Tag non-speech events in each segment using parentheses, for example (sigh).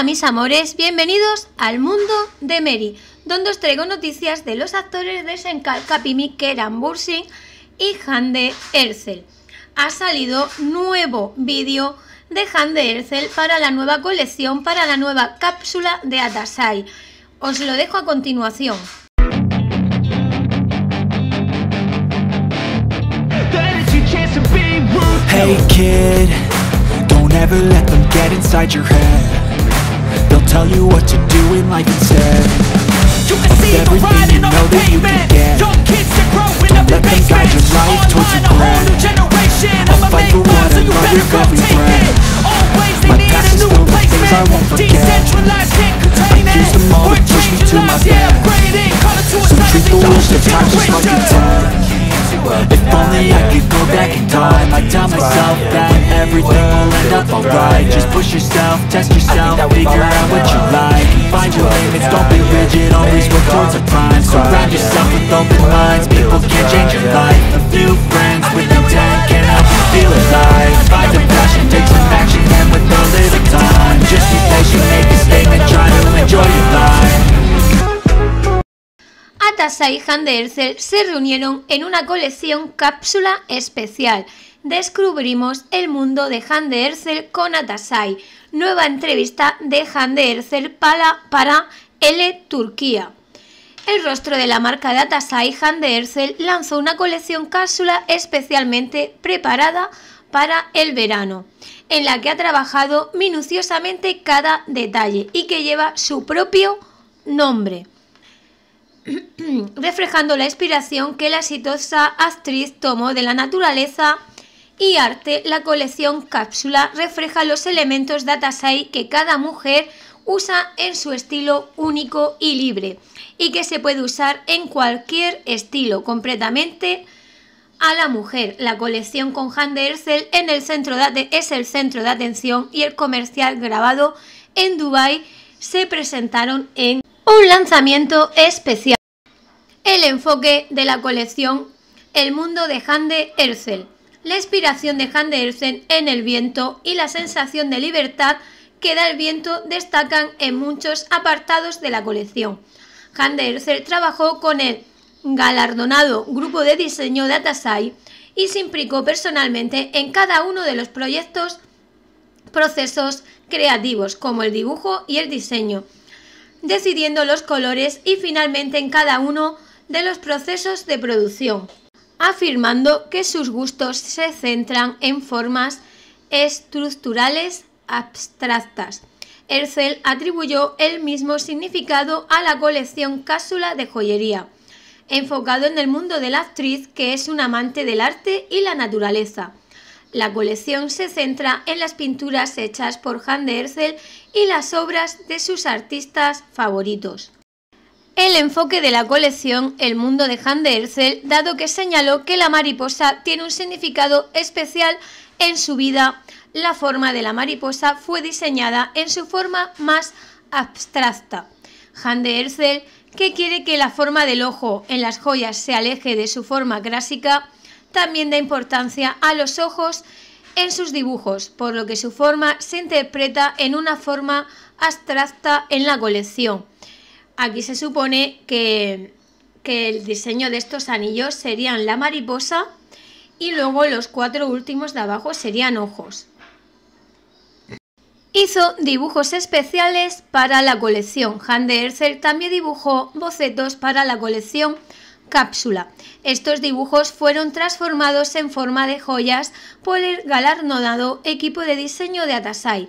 Hola mis amores, bienvenidos al mundo de Mary, donde os traigo noticias de los actores de Senkal que Keran Bursin y Hande Ercel. Ha salido nuevo vídeo de Hande Ercel para la nueva colección, para la nueva cápsula de Atasai. Os lo dejo a continuación. Hey kid, don't ever let them get inside your head. tell you what to do in life instead You can see the writing on the pavement you Your kids are growing Don't up in basements Online, a whole new generation of amazing minds So you better go take it Always they need a new replacement Decentralized, can't contain it Work changes lives, yeah, upgrading Call it suicide, so the older generation if only I could go back in time I'd tell myself that everything will end up alright Just push yourself, test yourself, figure out what you like Find your limits, don't be rigid, always work towards a prime Surround yourself with open minds Atasai y Han de Herzel se reunieron en una colección cápsula especial. Descubrimos el mundo de Han de con Atasai. Nueva entrevista de Han de para, para L Turquía. El rostro de la marca de Atasai, Han de Herzel, lanzó una colección cápsula especialmente preparada para el verano, en la que ha trabajado minuciosamente cada detalle y que lleva su propio nombre. (clears throat) reflejando la inspiración que la exitosa actriz tomó de la naturaleza y arte, la colección Cápsula refleja los elementos Datasai que cada mujer usa en su estilo único y libre y que se puede usar en cualquier estilo, completamente a la mujer. La colección con Han de en el centro de, es el centro de atención y el comercial grabado en Dubai se presentaron en un lanzamiento especial el enfoque de la colección El mundo de Hande Erzel. la inspiración de Hande Erzel en el viento y la sensación de libertad que da el viento destacan en muchos apartados de la colección. Hande Erzel trabajó con el galardonado grupo de diseño de Atasai y se implicó personalmente en cada uno de los proyectos, procesos creativos como el dibujo y el diseño, decidiendo los colores y finalmente en cada uno de los procesos de producción, afirmando que sus gustos se centran en formas estructurales abstractas. Herzl atribuyó el mismo significado a la colección Cápsula de joyería, enfocado en el mundo de la actriz que es un amante del arte y la naturaleza. La colección se centra en las pinturas hechas por Han de y las obras de sus artistas favoritos el enfoque de la colección El mundo de Han de Herzel, dado que señaló que la mariposa tiene un significado especial en su vida. La forma de la mariposa fue diseñada en su forma más abstracta. Han de Herzel, que quiere que la forma del ojo en las joyas se aleje de su forma clásica, también da importancia a los ojos en sus dibujos, por lo que su forma se interpreta en una forma abstracta en la colección. Aquí se supone que, el diseño de estos anillos serían la mariposa y luego los cuatro últimos de abajo serían ojos. Hizo dibujos especiales para la colección. Han de también dibujó bocetos para la colección Cápsula. Estos dibujos fueron transformados en forma de joyas por el galardonado equipo de diseño de Atasai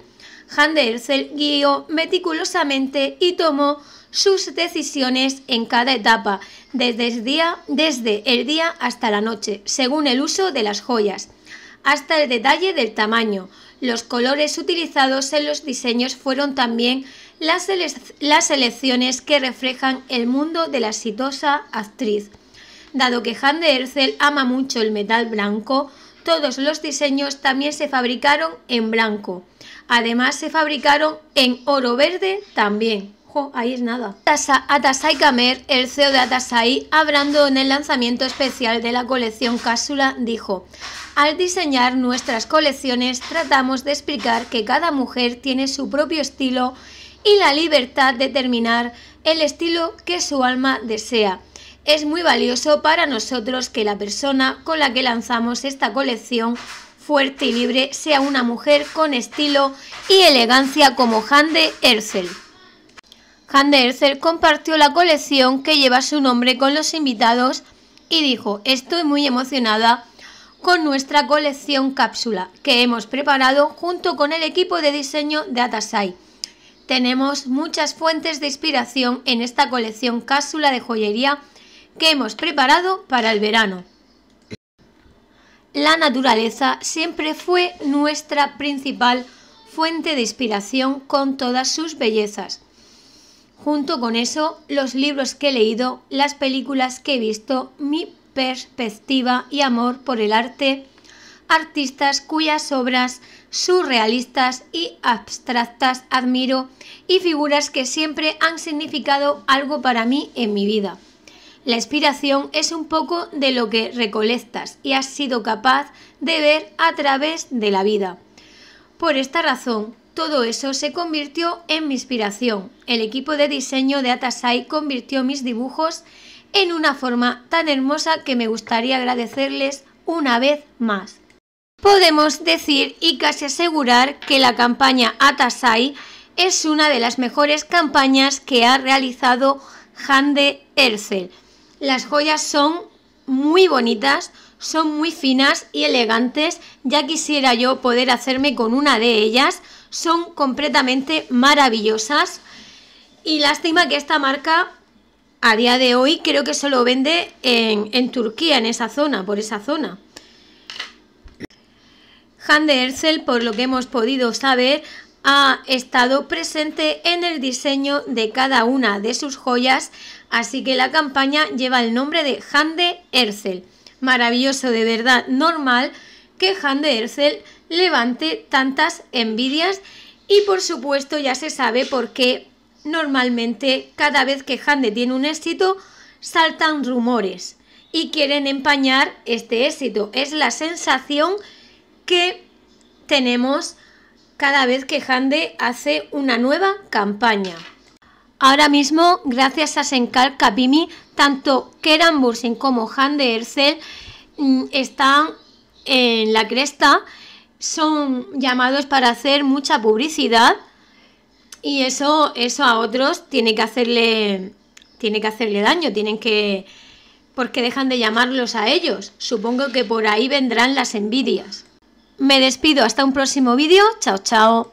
de se guió meticulosamente y tomó sus decisiones en cada etapa, desde el, día, hasta la noche, según el uso de las joyas, hasta el detalle del tamaño. Los colores utilizados en los diseños fueron también las, selecciones que reflejan el mundo de la exitosa actriz. Dado que Han de Erzel ama mucho el metal blanco, todos los diseños también se fabricaron en blanco. Además se fabricaron en oro verde también. Jo, ahí es nada. Atasai Kamer, el CEO de Atasai, hablando en el lanzamiento especial de la colección Cápsula, dijo, al diseñar nuestras colecciones tratamos de explicar que cada mujer tiene su propio estilo y la libertad de determinar el estilo que su alma desea. Es muy valioso para nosotros que la persona con la que lanzamos esta colección fuerte y libre sea una mujer con estilo y elegancia como Hande Erzel. Hande Erzel compartió la colección que lleva su nombre con los invitados y dijo, estoy muy emocionada con nuestra colección cápsula que hemos preparado junto con el equipo de diseño de Atasai. Tenemos muchas fuentes de inspiración en esta colección cápsula de joyería que hemos preparado para el verano la naturaleza siempre fue nuestra principal fuente de inspiración con todas sus bellezas. Junto con eso, los libros que he leído, las películas que he visto, mi perspectiva y amor por el arte, artistas cuyas obras surrealistas y abstractas admiro y figuras que siempre han significado algo para mí en mi vida. La inspiración es un poco de lo que recolectas y has sido capaz de ver a través de la vida. Por esta razón, todo eso se convirtió en mi inspiración. El equipo de diseño de Atasai convirtió mis dibujos en una forma tan hermosa que me gustaría agradecerles una vez más. Podemos decir y casi asegurar que la campaña Atasai es una de las mejores campañas que ha realizado Hande Erzel. Las joyas son muy bonitas, son muy finas y elegantes, ya quisiera yo poder hacerme con una de ellas, son completamente maravillosas y lástima que esta marca a día de hoy creo que solo vende en, Turquía, en esa zona, por esa zona. Han de por lo que hemos podido saber, ha estado presente en el diseño de cada una de sus joyas, así que la campaña lleva el nombre de Hande Ercel. Maravilloso, de verdad, normal que Hande Ercel levante tantas envidias y por supuesto ya se sabe por qué normalmente cada vez que Hande tiene un éxito saltan rumores y quieren empañar este éxito. Es la sensación que tenemos cada vez que Hande hace una nueva campaña. Ahora mismo, gracias a Senkal Kapimi, tanto Keran Bursin como Hande Ercel mm, están en la cresta, son llamados para hacer mucha publicidad y eso, eso a otros tiene que hacerle tiene que hacerle daño, tienen que porque dejan de llamarlos a ellos. Supongo que por ahí vendrán las envidias. Me despido hasta un próximo vídeo. Chao, chao.